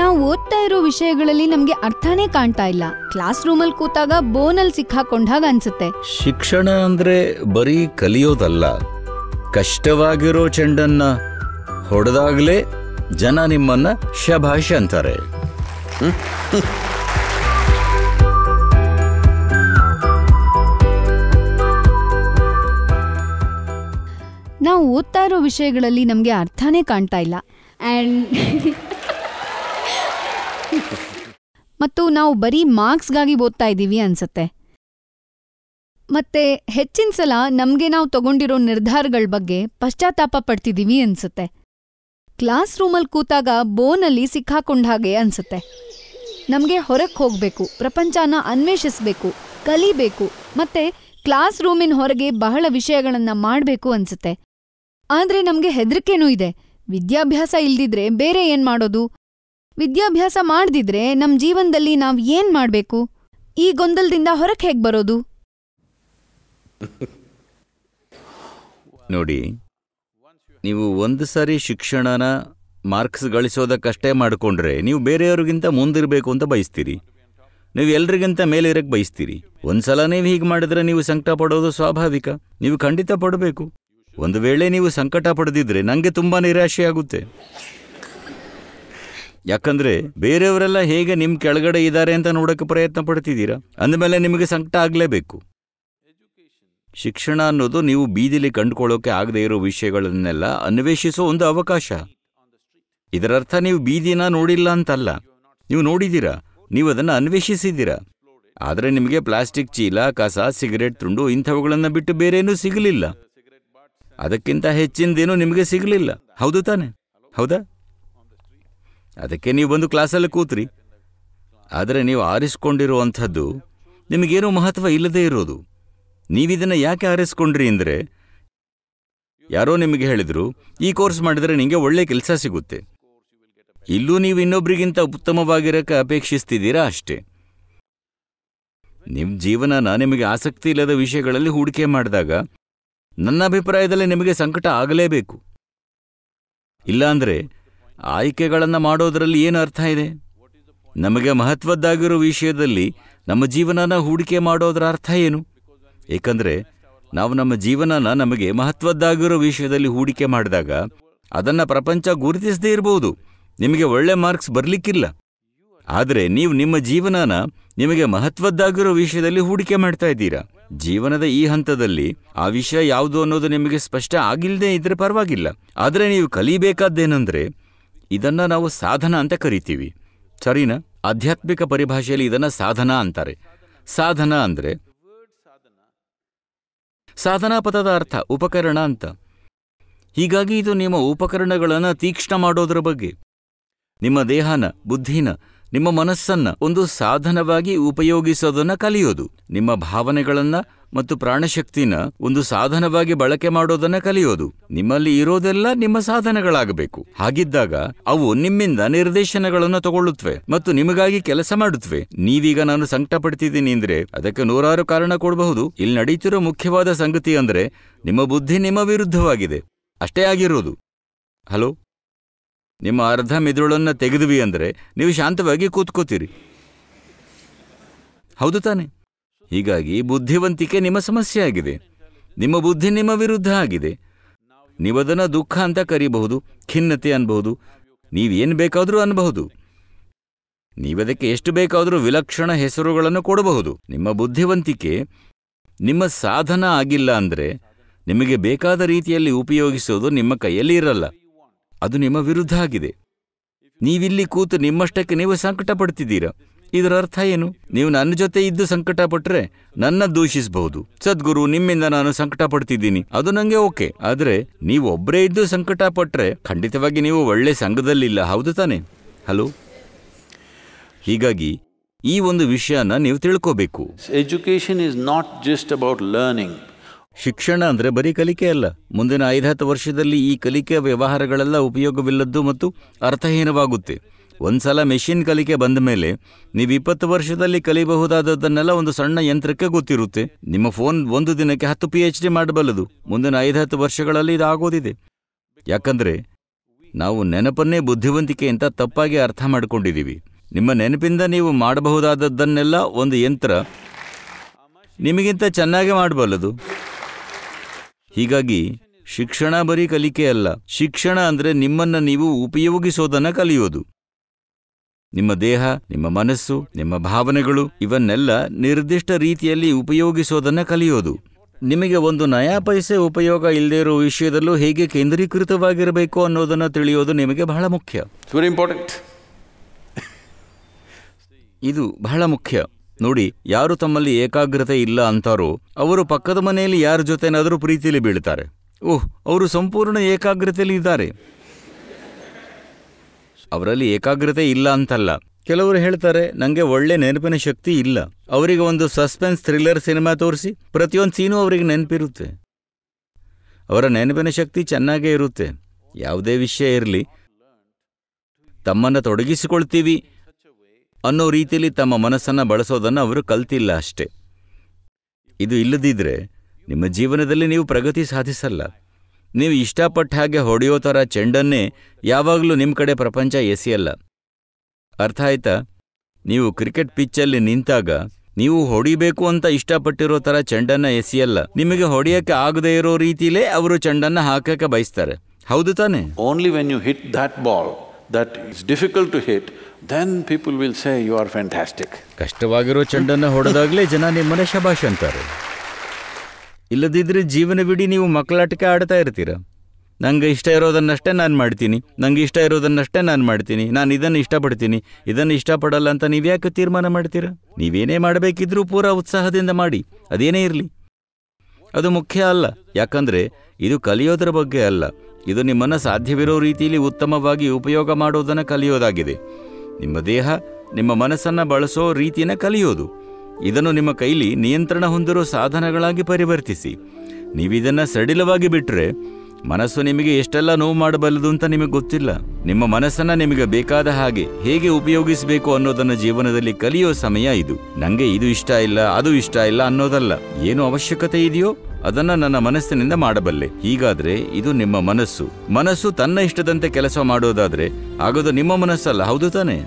ನಾವು ಓದ್ತಾ ಇರೋ ವಿಷಯಗಳಲ್ಲಿ ನಮ್ಗೆ ಅರ್ಥನೇ ಕಾಣ್ತಾ ಇಲ್ಲ ಕ್ಲಾಸ್ ರೂಮಲ್ಲಿ ಕೂತಾಗ ಬೋನಲ್ಲಿ ಸಿಕ್ಕಾಕೊಂಡಾಗ ಅನ್ಸುತ್ತೆ ಶಿಕ್ಷಣ ಅಂದ್ರೆ ಬರೀ ಕಲಿಯೋದಲ್ಲ ಕಷ್ಟವಾಗಿರೋ ಚೆಂಡನ್ನ ಹೊಡೆದಾಗ್ಲೇ ಜನ ನಿಮ್ಮನ್ನ ಶಭಾಷ ಅಂತಾರೆ ನಾವು ಓದ್ತಾ ಇರೋ ವಿಷಯಗಳಲ್ಲಿ ನಮ್ಗೆ ಅರ್ಥನೇ ಕಾಣ್ತಾ ಇಲ್ಲ ಆ್ಯಂಡ್ ಮತ್ತು ನಾವು ಬರೀ ಮಾರ್ಕ್ಸ್‌ಗಾಗಿ ಓದ್ತಾ ಇದೀವಿ ಅನ್ಸತ್ತೆ, ಮತ್ತೆ ಹೆಚ್ಚಿನ ಸಲ ನಮ್ಗೆ ನಾವು ತಗೊಂಡಿರೋ ನಿರ್ಧಾರಗಳ ಬಗ್ಗೆ ಪಶ್ಚಾತ್ತಾಪ ಪಡ್ತಿದೀವಿ ಅನ್ಸುತ್ತೆ ಕ್ಲಾಸ್ ರೂಮಲ್ಲಿ ಕೂತಾಗ ಬೋನಲ್ಲಿ ಹಾಗೆ ಅನ್ಸುತ್ತೆ ನಮ್ಗೆ ಹೊರಗ್ ಹೋಗ್ಬೇಕು, ಪ್ರಪಂಚನ ಅನ್ವೇಷಿಸ್ಬೇಕು, ಕಲಿಬೇಕು ಮತ್ತೆ ಕ್ಲಾಸ್ ರೂಮಿನ್ ಹೊರಗೆ ಬಹಳ ವಿಷಯಗಳನ್ನ ಮಾಡ್ಬೇಕು ಅನ್ಸುತ್ತೆ ಆದ್ರೆ ನಮ್ಗೆ ಹೆದರಿಕೆನೂ ಇದೆ, ವಿದ್ಯಾಭ್ಯಾಸ ಇಲ್ದಿದ್ರೆ ಬೇರೆ ಏನ್ ಮಾಡೋದು? ವಿದ್ಯಾಭ್ಯಾಸ ಮಾಡ್ದಿದ್ರೆ ನಮ್ ಜೀವನದಲ್ಲಿ ನಾವ್ ಏನ್ ಮಾಡ್ಬೇಕು ಈ ಗೊಂದಲದಿಂದ ಹೊರಗೆ ಹೇಗ್ ಬರೋದು ನೋಡಿ ನೀವು ಒಂದು ಸಾರಿ ಶಿಕ್ಷಣನ ಮಾರ್ಕ್ಸ್ ಗಳಿಸೋದಕ್ಕಷ್ಟೇ ಮಾಡಿಕೊಂಡ್ರೆ ನೀವು ಬೇರೆಯವ್ರಿಗಿಂತ ಮುಂದಿರಬೇಕು ಅಂತ ಬಯಸ್ತೀರಿ ನೀವು ಎಲ್ರಿಗಿಂತ ಮೇಲಿರಕ್ಕೆ ಬಯಸ್ತೀರಿ ಒಂದ್ಸಲ ನೀವು ಹೀಗೆ ಮಾಡಿದ್ರೆ ನೀವು ಸಂಕಟ ಪಡೋದು ಸ್ವಾಭಾವಿಕ ನೀವು ಖಂಡಿತ ಪಡಬೇಕು ಒಂದು ವೇಳೆ ನೀವು ಸಂಕಟ ಪಡೆದಿದ್ರೆ ನನಗೆ ತುಂಬಾ ನಿರಾಶೆ ಆಗುತ್ತೆ ಯಾಕಂದ್ರೆ ಬೇರೆಯವರೆಲ್ಲ ಹೇಗೆ ನಿಮ್ ಕೆಳಗಡೆ ಇದ್ದಾರೆ ಅಂತ ನೋಡಕ್ಕೆ ಪ್ರಯತ್ನ ಪಡ್ತಿದ್ದೀರಾ ಅಂದಮೇಲೆ ನಿಮಗೆ ಸಂಕಟ ಆಗ್ಲೇಬೇಕು ಶಿಕ್ಷಣ ಅನ್ನೋದು ನೀವು ಬೀದಿಲಿ ಕಂಡುಕೊಳ್ಳೋಕೆ ಆಗದೆ ಇರೋ ವಿಷಯಗಳನ್ನೆಲ್ಲ ಅನ್ವೇಷಿಸೋ ಒಂದು ಅವಕಾಶ ಇದರರ್ಥ ನೀವು ಬೀದಿನ ನೋಡಿಲ್ಲ ಅಂತಲ್ಲ ನೀವು ನೋಡಿದ್ದೀರಾ ನೀವು ಅದನ್ನ ಅನ್ವೇಷಿಸಿದ್ದೀರಾ ಆದರೆ ನಿಮಗೆ ಪ್ಲಾಸ್ಟಿಕ್ ಚೀಲ ಕಸ ಸಿಗರೆಟ್ ತುಂಡು ಇಂಥವುಗಳನ್ನ ಬಿಟ್ಟು ಬೇರೇನೂ ಸಿಗಲಿಲ್ಲ ಅದಕ್ಕಿಂತ ಹೆಚ್ಚಿನದೇನೂ ನಿಮಗೆ ಸಿಗಲಿಲ್ಲ ಹೌದು ತಾನೆ ಹೌದಾ ಅದಕ್ಕೆ ನೀವು ಬಂದು ಕ್ಲಾಸಲ್ಲಿ ಕೂತ್ರಿ ಆದರೆ ನೀವು ಆರಿಸ್ಕೊಂಡಿರುವಂಥದ್ದು ನಿಮಗೇನೂ ಮಹತ್ವ ಇಲ್ಲದೇ ಇರೋದು ನೀವಿದನ್ನು ಯಾಕೆ ಆರಿಸ್ಕೊಂಡ್ರಿ ಅಂದರೆ ಯಾರೋ ನಿಮಗೆ ಹೇಳಿದರು ಈ ಕೋರ್ಸ್ ಮಾಡಿದರೆ ನಿಮಗೆ ಒಳ್ಳೆ ಕೆಲಸ ಸಿಗುತ್ತೆ ಇಲ್ಲೂ ನೀವು ಇನ್ನೊಬ್ರಿಗಿಂತ ಉತ್ತಮವಾಗಿರೋಕ್ಕೆ ಅಪೇಕ್ಷಿಸ್ತಿದ್ದೀರಾ ಅಷ್ಟೇ ನಿಮ್ಮ ಜೀವನನ ನಿಮಗೆ ಆಸಕ್ತಿ ಇಲ್ಲದ ವಿಷಯಗಳಲ್ಲಿ ಹೂಡಿಕೆ ಮಾಡಿದಾಗ ನನ್ನ ಅಭಿಪ್ರಾಯದಲ್ಲಿ ನಿಮಗೆ ಸಂಕಟ ಆಗಲೇಬೇಕು ಇಲ್ಲಾಂದರೆ ಆಯ್ಕೆಗಳನ್ನು ಮಾಡೋದರಲ್ಲಿ ಏನು ಅರ್ಥ ಇದೆ ನಮಗೆ ಮಹತ್ವದ್ದಾಗಿರೋ ವಿಷಯದಲ್ಲಿ ನಮ್ಮ ಜೀವನನ ಹೂಡಿಕೆ ಮಾಡೋದರ ಅರ್ಥ ಏನು ಏಕೆಂದರೆ ನಾವು ನಮ್ಮ ಜೀವನನ ನಮಗೆ ಮಹತ್ವದ್ದಾಗಿರೋ ವಿಷಯದಲ್ಲಿ ಹೂಡಿಕೆ ಮಾಡಿದಾಗ ಅದನ್ನು ಪ್ರಪಂಚ ಗುರುತಿಸದೇ ಇರಬಹುದು ನಿಮಗೆ ಒಳ್ಳೆ ಮಾರ್ಕ್ಸ್ ಬರಲಿಕ್ಕಿಲ್ಲ ಆದರೆ ನೀವು ನಿಮ್ಮ ಜೀವನನ ನಿಮಗೆ ಮಹತ್ವದ್ದಾಗಿರೋ ವಿಷಯದಲ್ಲಿ ಹೂಡಿಕೆ ಮಾಡ್ತಾ ಇದ್ದೀರಾ ಜೀವನದ ಈ ಹಂತದಲ್ಲಿ ಆ ವಿಷಯ ಯಾವುದು ಅನ್ನೋದು ನಿಮಗೆ ಸ್ಪಷ್ಟ ಆಗಿಲ್ಲದೆ ಇದ್ರೆ ಪರವಾಗಿಲ್ಲ ಆದರೆ ನೀವು ಕಲಿಬೇಕಾದ್ದೇನೆಂದರೆ ಇದನ್ನ ನಾವು ಸಾಧನ ಅಂತ ಕರಿತೀವಿ ಸರಿನಾ ಆಧ್ಯಾತ್ಮಿಕ ಪರಿಭಾಷೆಯಲ್ಲಿ ಇದನ್ನು ಸಾಧನ ಅಂತಾರೆ ಸಾಧನ ಅಂದರೆ ಸಾಧನಾ ಪದದ ಅರ್ಥ ಉಪಕರಣ ಅಂತ ಹೀಗಾಗಿ ಇದು ನಿಮ್ಮ ಉಪಕರಣಗಳನ್ನು ತೀಕ್ಷ್ಣ ಮಾಡೋದ್ರ ಬಗ್ಗೆ ನಿಮ್ಮ ದೇಹನ ಬುದ್ಧಿನ ನಿಮ್ಮ ಮನಸ್ಸನ್ನ ಒಂದು ಸಾಧನವಾಗಿ ಉಪಯೋಗಿಸೋದನ್ನ ಕಲಿಯೋದು ನಿಮ್ಮ ಭಾವನೆಗಳನ್ನ ಮತ್ತು ಪ್ರಾಣಶಕ್ತಿನ ಒಂದು ಸಾಧನವಾಗಿ ಬಳಕೆ ಮಾಡೋದನ್ನ ಕಲಿಯೋದು ನಿಮ್ಮಲ್ಲಿ ಇರೋದೆಲ್ಲ ನಿಮ್ಮ ಸಾಧನಗಳಾಗಬೇಕು ಹಾಗಿದ್ದಾಗ ಅವು ನಿಮ್ಮಿಂದ ನಿರ್ದೇಶನಗಳನ್ನು ತಗೊಳ್ಳುತ್ತವೆ ಮತ್ತು ನಿಮಗಾಗಿ ಕೆಲಸ ಮಾಡುತ್ತವೆ ನೀವೀಗ ನಾನು ಸಂಕಟ ಪಡ್ತಿದ್ದೀನಿ ಅಂದ್ರೆ ಅದಕ್ಕೆ ನೂರಾರು ಕಾರಣ ಕೊಡಬಹುದು ಇಲ್ಲಿ ನಡೀತಿರೋ ಮುಖ್ಯವಾದ ಸಂಗತಿ ಅಂದ್ರೆ ನಿಮ್ಮ ಬುದ್ಧಿ ನಿಮ್ಮ ವಿರುದ್ಧವಾಗಿದೆ ಅಷ್ಟೇ ಆಗಿರೋದು ಹಲೋ ನಿಮ್ಮ ಅರ್ಧ ಮೆದುಳನ್ನು ತೆಗೆದ್ವಿ ಅಂದರೆ ನೀವು ಶಾಂತವಾಗಿ ಕೂತ್ಕೋತೀರಿ ಹೌದು ತಾನೆ ಹೀಗಾಗಿ ಬುದ್ಧಿವಂತಿಕೆ ನಿಮ್ಮ ಸಮಸ್ಯೆ ಆಗಿದೆ ನಿಮ್ಮ ಬುದ್ಧಿ ನಿಮ್ಮ ವಿರುದ್ಧ ಆಗಿದೆ ನೀವು ದುಃಖ ಅಂತ ಕರೀಬಹುದು ಖಿನ್ನತೆ ಅನ್ಬಹುದು ನೀವೇನು ಬೇಕಾದರೂ ಅನ್ಬಹುದು ನೀವದಕ್ಕೆ ಎಷ್ಟು ಬೇಕಾದರೂ ವಿಲಕ್ಷಣ ಹೆಸರುಗಳನ್ನು ಕೊಡಬಹುದು ನಿಮ್ಮ ಬುದ್ಧಿವಂತಿಕೆ ನಿಮ್ಮ ಸಾಧನ ಆಗಿಲ್ಲ ಅಂದರೆ ನಿಮಗೆ ಬೇಕಾದ ರೀತಿಯಲ್ಲಿ ಉಪಯೋಗಿಸೋದು ನಿಮ್ಮ ಕೈಯಲ್ಲಿ ಇರಲ್ಲ ಅದು ನಿಮ್ಮ ವಿರುದ್ಧ ಆಗಿದೆ ನೀವಿಲ್ಲಿ ಕೂತು ನಿಮ್ಮಷ್ಟಕ್ಕೆ ನೀವು ಸಂಕಟ ಪಡ್ತಿದ್ದೀರಾ ಇದರ ಅರ್ಥ ಏನು ನೀವು ನನ್ನ ಜೊತೆ ಇದ್ದು ಸಂಕಟ ಪಟ್ಟರೆ ನನ್ನ ದೂಷಿಸಬಹುದು ಸದ್ಗುರು ನಿಮ್ಮಿಂದ ನಾನು ಸಂಕಟ ಪಡ್ತಿದ್ದೀನಿ ಅದು ನಂಗೆ ಓಕೆ ಆದರೆ ನೀವು ಒಬ್ಬರೇ ಇದ್ದು ಸಂಕಟ ಪಟ್ಟರೆ ಖಂಡಿತವಾಗಿ ನೀವು ಒಳ್ಳೆ ಸಂಘದಲ್ಲಿಲ್ಲ ಹೌದು ತಾನೆ ಹಲೋ ಹೀಗಾಗಿ ಈ ಒಂದು ವಿಷಯನ ನೀವು ತಿಳ್ಕೋಬೇಕು education is not just about learning ಶಿಕ್ಷಣ ಅಂದರೆ ಬರೀ ಕಲಿಕೆ ಅಲ್ಲ ಮುಂದಿನ ಹತ್ತು ವರ್ಷದಲ್ಲಿ ಈ ಕಲಿಕೆಯ ವ್ಯವಹಾರಗಳೆಲ್ಲ ಉಪಯೋಗವಿಲ್ಲದ್ದು ಮತ್ತು ಅರ್ಥಹೀನವಾಗುತ್ತೆ ಒಂದು ಸಲ ಮೆಷಿನ್ ಕಲಿಕೆ ಬಂದ ಮೇಲೆ ನೀವು ಇಪ್ಪತ್ತು ವರ್ಷದಲ್ಲಿ ಕಲಿಬಹುದಾದದ್ದನ್ನೆಲ್ಲ ಒಂದು ಸಣ್ಣ ಯಂತ್ರಕ್ಕೆ ಗೊತ್ತಿರುತ್ತೆ ನಿಮ್ಮ ಫೋನ್ ಒಂದು ದಿನಕ್ಕೆ ಹತ್ತು ಪಿ ಎಚ್ ಡಿ ಮಾಡಬಲ್ಲದು ಮುಂದಿನ ಐದು ಹತ್ತು ವರ್ಷಗಳಲ್ಲಿ ಇದು ಆಗೋದಿದೆ ಯಾಕಂದರೆ ನಾವು ನೆನಪನ್ನೇ ಬುದ್ಧಿವಂತಿಕೆ ಅಂತ ತಪ್ಪಾಗಿ ಅರ್ಥ ಮಾಡಿಕೊಂಡಿದ್ದೀವಿ ನಿಮ್ಮ ನೆನಪಿಂದ ನೀವು ಮಾಡಬಹುದಾದದ್ದನ್ನೆಲ್ಲ ಒಂದು ಯಂತ್ರ ನಿಮಗಿಂತ ಚೆನ್ನಾಗಿ ಮಾಡಬಲ್ಲದು ಹೀಗಾಗಿ ಶಿಕ್ಷಣ ಬರೀ ಕಲಿಕೆ ಅಲ್ಲ ಶಿಕ್ಷಣ ಅಂದರೆ ನಿಮ್ಮನ್ನು ನೀವು ಉಪಯೋಗಿಸೋದನ್ನು ಕಲಿಯೋದು ನಿಮ್ಮ ದೇಹ ನಿಮ್ಮ ಮನಸ್ಸು ನಿಮ್ಮ ಭಾವನೆಗಳು ಇವನ್ನೆಲ್ಲ ನಿರ್ದಿಷ್ಟ ರೀತಿಯಲ್ಲಿ ಉಪಯೋಗಿಸೋದನ್ನು ಕಲಿಯೋದು ನಿಮಗೆ ಒಂದು ನಯಾ ಪೈಸೆ ಉಪಯೋಗ ಇಲ್ಲದೇ ಇರೋ ವಿಷಯದಲ್ಲೂ ಹೇಗೆ ಕೇಂದ್ರೀಕೃತವಾಗಿರಬೇಕು ಅನ್ನೋದನ್ನು ತಿಳಿಯೋದು ನಿಮಗೆ ಬಹಳ ಮುಖ್ಯ ವೆರಿ ಇಂಪಾರ್ಟೆಂಟ್ ಇದು ಬಹಳ ಮುಖ್ಯ ನೋಡಿ ಯಾರು ತಮ್ಮಲ್ಲಿ ಏಕಾಗ್ರತೆ ಇಲ್ಲ ಅಂತಾರೋ ಅವರು ಪಕ್ಕದ ಮನೆಯಲ್ಲಿ ಯಾರ ಜೊತೆನಾದರೂ ಪ್ರೀತಿಯಲ್ಲಿ ಬೀಳ್ತಾರೆ ಓಹ್ ಅವರು ಸಂಪೂರ್ಣ ಏಕಾಗ್ರತೆಯಲ್ಲಿ ಇದ್ದಾರೆ ಅವರಲ್ಲಿ ಏಕಾಗ್ರತೆ ಇಲ್ಲ ಅಂತಲ್ಲ ಕೆಲವರು ಹೇಳ್ತಾರೆ ನನಗೆ ಒಳ್ಳೆ ನೆನಪಿನ ಶಕ್ತಿ ಇಲ್ಲ ಅವರಿಗೆ ಒಂದು ಸಸ್ಪೆನ್ಸ್ ಥ್ರಿಲ್ಲರ್ ಸಿನಿಮಾ ತೋರಿಸಿ ಪ್ರತಿಯೊಂದು ಸೀನು ಅವರಿಗೆ ನೆನಪಿರುತ್ತೆ ಅವರ ನೆನಪಿನ ಶಕ್ತಿ ಚೆನ್ನಾಗೇ ಇರುತ್ತೆ ಯಾವುದೇ ವಿಷಯ ಇರಲಿ ತಮ್ಮನ್ನು ತೊಡಗಿಸಿಕೊಳ್ತೀವಿ ಅನ್ನೋ ರೀತಿಯಲ್ಲಿ ತಮ್ಮ ಮನಸ್ಸನ್ನು ಬಳಸೋದನ್ನು ಅವರು ಕಲ್ತಿಲ್ಲ ಅಷ್ಟೇ ಇದು ಇಲ್ಲದಿದ್ದರೆ ನಿಮ್ಮ ಜೀವನದಲ್ಲಿ ನೀವು ಪ್ರಗತಿ ಸಾಧಿಸಲ್ಲ ನೀವು ಇಷ್ಟಪಟ್ಟ ಹಾಗೆ ಹೊಡೆಯೋ ಥರ ಚೆಂಡನ್ನೇ ಯಾವಾಗಲೂ ನಿಮ್ಮ ಕಡೆ ಪ್ರಪಂಚ ಎಸೆಯಲ್ಲ ಅರ್ಥ ಆಯ್ತಾ ನೀವು ಕ್ರಿಕೆಟ್ ಪಿಚ್ಚಲ್ಲಿ ನಿಂತಾಗ ನೀವು ಹೊಡಿಬೇಕು ಅಂತ ಇಷ್ಟಪಟ್ಟಿರೋ ಥರ ಚೆಂಡನ್ನು ಎಸೆಯಲ್ಲ ನಿಮಗೆ ಹೊಡೆಯೋಕ್ಕೆ ಆಗದೇ ಇರೋ ರೀತಿಯಲ್ಲೇ ಅವರು ಚೆಂಡನ್ನು ಹಾಕಕ್ಕೆ ಬಯಸ್ತಾರೆ ಹೌದು ತಾನೆ only when you hit that ball that is difficult to hit, then people will say you are fantastic. ಕಷ್ಟವಾಗಿರೋ ಚೆಂಡನ್ನು ಹೊಡೆದಾಗಲೇ ಜನ ನಿಮ್ಮನೆ ಶಬಾಷ್ ಅಂತಾರೆ ಇಲ್ಲದಿದ್ದರೆ ಜೀವನವಿಡೀ ನೀವು ಮಕ್ಕಳಾಟಕ್ಕೆ ಆಡ್ತಾ ಇರ್ತೀರ ನನಗೆ ಇಷ್ಟ ಇರೋದನ್ನಷ್ಟೇ ನಾನು ಮಾಡ್ತೀನಿ ನನಗೆ ಇಷ್ಟ ಇರೋದನ್ನಷ್ಟೇ ನಾನು ಮಾಡ್ತೀನಿ ನಾನು ಇದನ್ನು ಇಷ್ಟಪಡ್ತೀನಿ ಇದನ್ನು ಇಷ್ಟಪಡಲ್ಲ ಅಂತ ನೀವು ಯಾಕೆ ತೀರ್ಮಾನ ಮಾಡ್ತೀರಾ ನೀವೇನೇ ಮಾಡಬೇಕಿದ್ರೂ ಪೂರಾ ಉತ್ಸಾಹದಿಂದ ಮಾಡಿ ಅದೇನೇ ಇರಲಿ ಅದು ಮುಖ್ಯ ಅಲ್ಲ ಯಾಕಂದರೆ ಇದು ಕಲಿಯೋದ್ರ ಬಗ್ಗೆ ಅಲ್ಲ ಇದು ನಿಮ್ಮನ್ನು ಸಾಧ್ಯವಿರೋ ರೀತಿಯಲ್ಲಿ ಉತ್ತಮವಾಗಿ ಉಪಯೋಗ ಮಾಡೋದನ್ನು ಕಲಿಯೋದಾಗಿದೆ ನಿಮ್ಮ ದೇಹ ನಿಮ್ಮ ಮನಸ್ಸನ್ನು ಬಳಸೋ ರೀತಿಯನ್ನ ಕಲಿಯೋದು ಇದನ್ನು ನಿಮ್ಮ ಕೈಲಿ ನಿಯಂತ್ರಣ ಹೊಂದಿರೋ ಸಾಧನಗಳಾಗಿ ಪರಿವರ್ತಿಸಿ ನೀವಿದನ್ನು ಸಡಿಲವಾಗಿ ಬಿಟ್ಟರೆ ಮನಸ್ಸು ನಿಮಗೆ ಎಷ್ಟೆಲ್ಲ ನೋವು ಮಾಡಬಲ್ಲದು ಅಂತ ನಿಮಗೆ ಗೊತ್ತಿಲ್ಲ ನಿಮ್ಮ ಮನಸ್ಸನ್ನು ನಿಮಗೆ ಬೇಕಾದ ಹಾಗೆ ಹೇಗೆ ಉಪಯೋಗಿಸಬೇಕು ಅನ್ನೋದನ್ನು ಜೀವನದಲ್ಲಿ ಕಲಿಯೋ ಸಮಯ ಇದು ನನಗೆ ಇದು ಇಷ್ಟ ಇಲ್ಲ ಅದು ಇಷ್ಟ ಇಲ್ಲ ಅನ್ನೋದಲ್ಲ ಏನು ಅವಶ್ಯಕತೆ ಇದೆಯೋ ಅದನ್ನ ನನ್ನ ಮನಸ್ಸಿನಿಂದ ಮಾಡಬಲ್ಲೆ ಹೀಗಾದ್ರೆ ಇದು ನಿಮ್ಮ ಮನಸ್ಸು ಮನಸ್ಸು ತನ್ನ ಇಷ್ಟದಂತೆ ಕೆಲಸ ಮಾಡೋದಾದ್ರೆ ಆಗೋದು ನಿಮ್ಮ ಮನಸ್ಸಲ್ಲ ಹೌದು ತಾನೇ